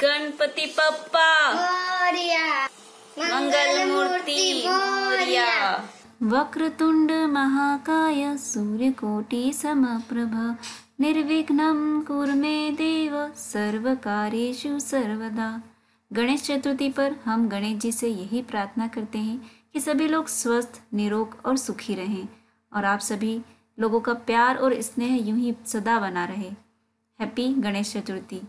गणपति पप्पा मंगल मूर्ति वक्र तुंड महाकाय सूर्यकोटि समप्रभ निर्विघ्नं कुर मे देव सर्व कार्यु सर्वदा गणेश चतुर्थी पर हम गणेश जी से यही प्रार्थना करते हैं कि सभी लोग स्वस्थ निरोग और सुखी रहें और आप सभी लोगों का प्यार और स्नेह यूं ही सदा बना रहे हैप्पी गणेश चतुर्थी